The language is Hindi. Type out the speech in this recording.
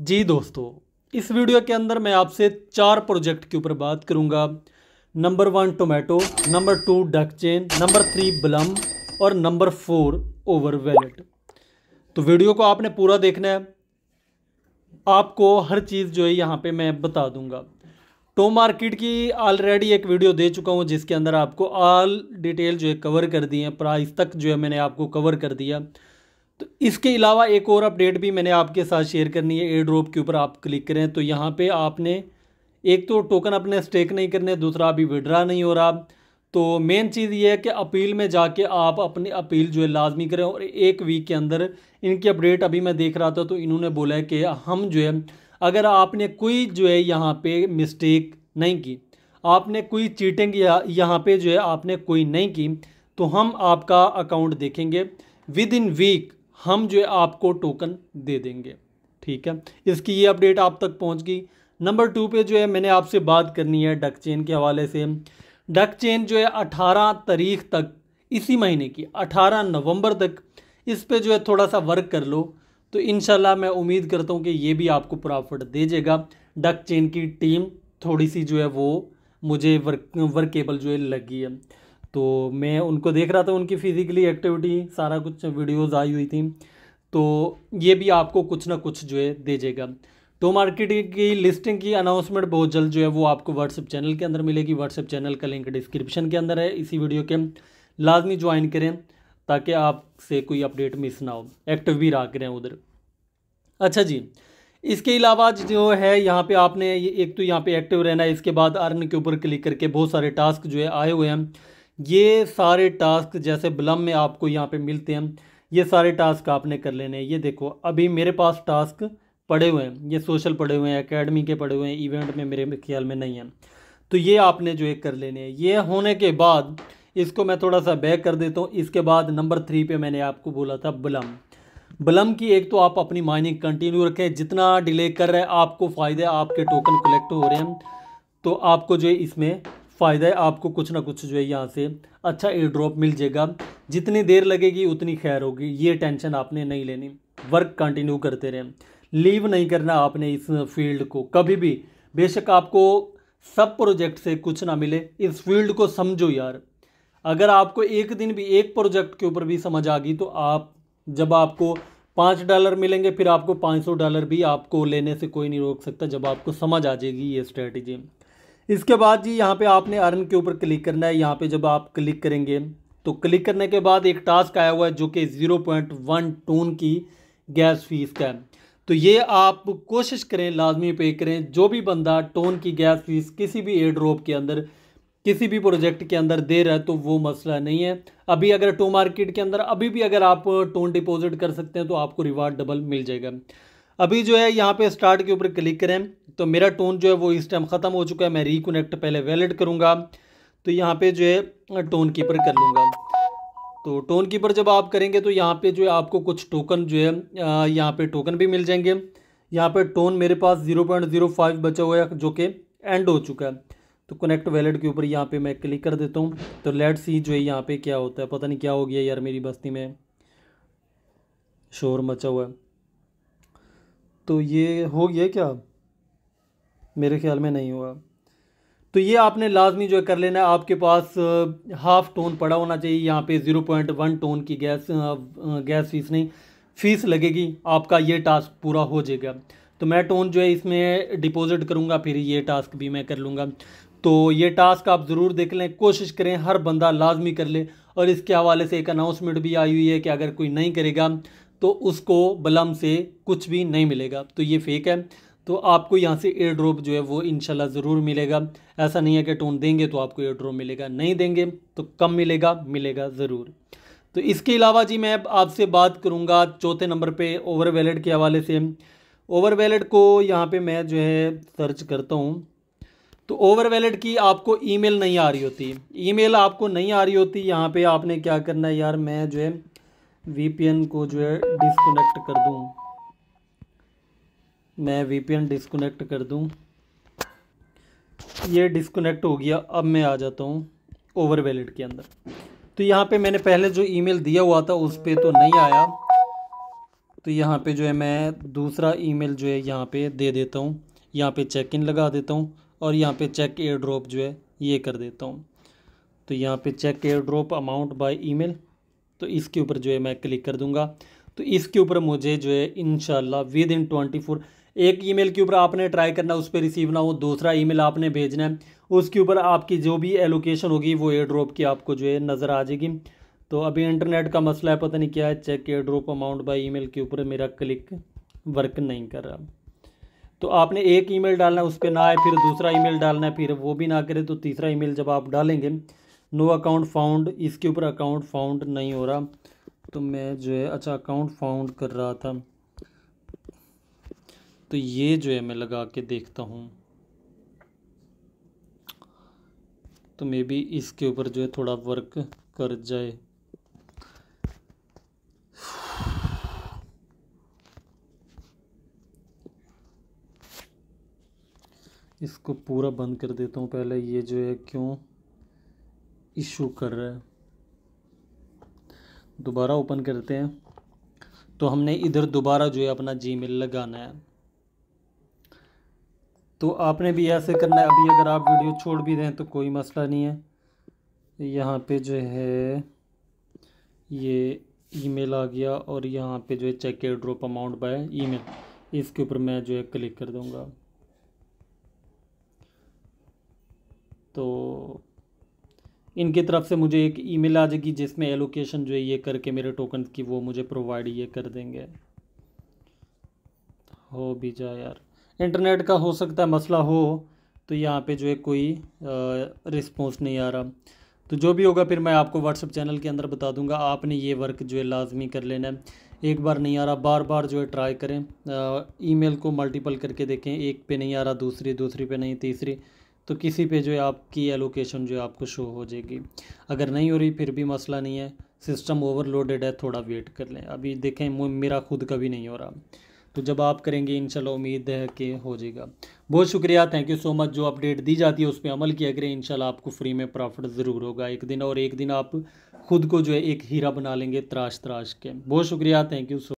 जी दोस्तों इस वीडियो के अंदर मैं आपसे चार प्रोजेक्ट के ऊपर बात करूंगा number one tomato number two duck chain number three Blum और नंबर फोर ओवर वैलेट तो वीडियो को आपने पूरा देखना है आपको हर चीज़ जो है यहाँ पे मैं बता दूंगा टो मार्केट की ऑलरेडी एक वीडियो दे चुका हूँ जिसके अंदर आपको ऑल डिटेल जो है कवर कर दी है प्राइस तक जो है मैंने आपको कवर कर दिया तो इसके अलावा एक और अपडेट भी मैंने आपके साथ शेयर करनी है ए ड्रॉप के ऊपर आप क्लिक करें तो यहाँ पे आपने एक तो टोकन अपने स्टेक नहीं करने दूसरा अभी विड्रा नहीं हो रहा तो मेन चीज़ ये है कि अपील में जाके आप अपनी अपील जो है लाजमी करें और एक वीक के अंदर इनकी अपडेट अभी मैं देख रहा था तो इन्होंने बोला है कि हम जो है अगर आपने कोई जो है यहाँ पे मिस्टेक नहीं की आपने कोई चीटिंग या यहाँ पे जो है आपने कोई नहीं की तो हम आपका अकाउंट देखेंगे विद इन वीक हम जो है आपको टोकन दे देंगे ठीक है इसकी ये अपडेट आप तक पहुँच गई नंबर टू पे जो है मैंने आपसे बात करनी है डक चेन के हवाले से डक चेन जो है अठारह तारीख तक इसी महीने की अठारह नवंबर तक इस पर जो है थोड़ा सा वर्क कर लो तो इन मैं उम्मीद करता हूँ कि ये भी आपको प्रॉफिट देगा डक चेन की टीम थोड़ी सी जो है वो मुझे वर्क वर्केबल जो है लगी है तो मैं उनको देख रहा था उनकी फ़िज़िकली एक्टिविटी सारा कुछ वीडियोस आई हुई थी तो ये भी आपको कुछ ना कुछ जो है देगा तो मार्केट की लिस्टिंग की अनाउंसमेंट बहुत जल्द जो है वो आपको व्हाट्सएप चैनल के अंदर मिलेगी व्हाट्सएप चैनल का लिंक डिस्क्रिप्शन के अंदर है इसी वीडियो के लाजमी ज्वाइन करें ताकि आपसे कोई अपडेट मिस ना हो एक्टिव भी रहा करें उधर अच्छा जी इसके अलावा जो है यहाँ पे आपने एक तो यहाँ पे एक्टिव रहना है इसके बाद अर्न के ऊपर क्लिक करके बहुत सारे टास्क जो है आए हुए हैं ये सारे टास्क जैसे बलम में आपको यहाँ पे मिलते हैं ये सारे टास्क आपने कर लेने हैं ये देखो अभी मेरे पास टास्क पड़े हुए हैं ये सोशल पड़े हुए हैं अकेडमी के पड़े हुए हैं इवेंट में मेरे ख्याल में नहीं है तो ये आपने जो है कर लेने हैं ये होने के बाद इसको मैं थोड़ा सा बैक कर देता हूँ इसके बाद नंबर थ्री पे मैंने आपको बोला था बलम बलम की एक तो आप अपनी माइनिंग कंटिन्यू रखें जितना डिले कर रहे हैं आपको फ़ायदे आपके टोकन कलेक्ट हो रहे हैं तो आपको जो है इसमें फ़ायदा है आपको कुछ ना कुछ जो है यहाँ से अच्छा एयर ड्रॉप मिल जाएगा जितनी देर लगेगी उतनी खैर होगी ये टेंशन आपने नहीं लेनी वर्क कंटिन्यू करते रहें लीव नहीं करना आपने इस फील्ड को कभी भी बेशक आपको सब प्रोजेक्ट से कुछ ना मिले इस फील्ड को समझो यार अगर आपको एक दिन भी एक प्रोजेक्ट के ऊपर भी समझ आ गई तो आप जब आपको पाँच डॉलर मिलेंगे फिर आपको पाँच सौ डॉलर भी आपको लेने से कोई नहीं रोक सकता जब आपको समझ आ जाएगी ये स्ट्रैटेजी इसके बाद जी यहाँ पे आपने अर्न के ऊपर क्लिक करना है यहाँ पे जब आप क्लिक करेंगे तो क्लिक करने के बाद एक टास्क आया हुआ है जो कि ज़ीरो पॉइंट वन टून की गैस फीस का है तो ये आप कोशिश करें लाजमी पे करें जो भी बंदा टोन की गैस फीस किसी भी एयर ड्रॉप के अंदर किसी भी प्रोजेक्ट के अंदर दे रहा है तो वो मसला नहीं है अभी अगर टो मार्केट के अंदर अभी भी अगर आप टोन डिपॉजिट कर सकते हैं तो आपको रिवार्ड डबल मिल जाएगा अभी जो है यहाँ पे स्टार्ट के ऊपर क्लिक करें तो मेरा टोन जो है वो इस टाइम ख़त्म हो चुका है मैं रिकोनेक्ट पहले वैलिड करूँगा तो यहाँ पे जो है टोन कीपर कर लूँगा तो टोन कीपर जब आप करेंगे तो यहाँ पे जो है आपको कुछ टोकन जो है यहाँ पे टोकन भी मिल जाएंगे यहाँ पे टोन मेरे पास 0.05 बचा हुआ है जो कि एंड हो चुका है तो कनेक्ट वैलेट के ऊपर यहाँ पे मैं क्लिक कर देता हूँ तो लेट सी जो है यहाँ पे क्या होता है पता नहीं क्या हो गया यार मेरी बस्ती में शोर मचा हुआ है तो ये हो गया क्या मेरे ख्याल में नहीं हुआ तो ये आपने लाजमी जो कर लेना है आपके पास हाफ़ टोन पड़ा होना चाहिए यहाँ पे ज़ीरो पॉइंट वन टोन की गैस गैस फीस नहीं फीस लगेगी आपका ये टास्क पूरा हो जाएगा तो मैं टोन जो है इसमें डिपॉजिट करूँगा फिर ये टास्क भी मैं कर लूँगा तो ये टास्क आप ज़रूर देख लें कोशिश करें हर बंदा लाजमी कर ले और इसके हवाले से एक अनाउंसमेंट भी आई हुई है कि अगर कोई नहीं करेगा तो उसको बलम से कुछ भी नहीं मिलेगा तो ये फेक है तो आपको यहाँ से एयर ड्रॉप जो है वो इनशाला ज़रूर मिलेगा ऐसा नहीं है कि टोन देंगे तो आपको एयर ड्रॉप मिलेगा नहीं देंगे तो कम मिलेगा मिलेगा ज़रूर तो इसके अलावा जी मैं आपसे बात करूँगा चौथे नंबर पर ओवर वैलेट के हवाले से ओवर वैलेट को यहाँ पर मैं जो है सर्च करता हूँ तो ओवर वैलेट की आपको ईमेल नहीं आ रही होती ईमेल आपको नहीं आ रही होती यहाँ पे आपने क्या करना है यार मैं जो है वीपीएन को जो है डिसकनेक्ट कर दूँ मैं वीपीएन डिस्कनेक्ट कर दूं ये डिस्कनेक्ट हो गया अब मैं आ जाता हूँ ओवर वैलेट के अंदर तो यहाँ पे मैंने पहले जो ईमेल दिया हुआ था उस पर तो नहीं आया तो यहाँ पे जो है मैं दूसरा ईमेल जो है यहाँ पे दे देता हूँ यहाँ पे चेक इन लगा देता हूँ और यहाँ पे चेक एयर ड्रॉप जो है ये कर देता हूँ तो यहाँ पे check airdrop amount by E तो इसके ऊपर जो है मैं क्लिक कर दूँगा तो इसके ऊपर मुझे जो है in within twenty four एक ईमेल के ऊपर आपने ट्राई करना उस पर रिसीव ना हो दूसरा ईमेल आपने भेजना है उसके ऊपर आपकी जो भी एलोकेशन होगी वो एयर ड्रॉप की आपको जो है नज़र आ जाएगी तो अभी इंटरनेट का मसला है पता नहीं क्या है check airdrop amount by email के ऊपर मेरा क्लिक वर्क नहीं कर रहा तो आपने एक ईमेल डालना है उस पर ना आए फिर दूसरा ईमेल डालना है फिर वो भी ना करे तो तीसरा ईमेल जब आप डालेंगे नो अकाउंट फाउंड इसके ऊपर अकाउंट फाउंड नहीं हो रहा तो मैं जो है अच्छा अकाउंट फाउंड कर रहा था तो ये जो है मैं लगा के देखता हूँ तो मे बी इसके ऊपर जो है थोड़ा वर्क कर जाए इसको पूरा बंद कर देता हूँ पहले ये जो है क्यों इशू कर रहा है दोबारा ओपन करते हैं तो हमने इधर दोबारा जो है अपना जी लगाना है तो आपने भी ऐसे करना है अभी अगर आप वीडियो छोड़ भी दें तो कोई मसला नहीं है यहाँ पे जो है ये ईमेल आ गया और यहाँ पे जो है check airdrop amount by email इसके ऊपर मैं जो है क्लिक कर दूँगा तो इनकी तरफ से मुझे एक ईमेल आ जाएगी जिसमें एलोकेशन जो है ये करके मेरे टोकन की वो मुझे प्रोवाइड ये कर देंगे हो भी जाए यार इंटरनेट का हो सकता है मसला हो तो यहाँ पे जो है कोई रिस्पॉन्स नहीं आ रहा तो जो भी होगा फिर मैं आपको व्हाट्सअप चैनल के अंदर बता दूंगा आपने ये वर्क जो है लाजमी कर लेना है एक बार नहीं आ रहा बार बार जो है ट्राई करें ईमेल को मल्टीपल करके देखें एक पे नहीं आ रहा दूसरी दूसरी पे नहीं तीसरी तो किसी पे जो है आपकी एलोकेशन जो है आपको शो हो जाएगी अगर नहीं हो रही फिर भी मसला नहीं है सिस्टम ओवरलोडेड है थोड़ा वेट कर लें अभी देखें मेरा खुद का भी नहीं हो रहा तो जब आप करेंगे इन उम्मीद है कि हो जाएगा बहुत शुक्रिया थैंक यू सो मच जो अपडेट दी जाती है उस पर अमल किया करें इन आपको फ्री में प्रॉफिट ज़रूर होगा एक दिन और एक दिन आप खुद को जो है एक हीरा बना लेंगे त्राश त्राश के बहुत शुक्रिया थैंक यू सो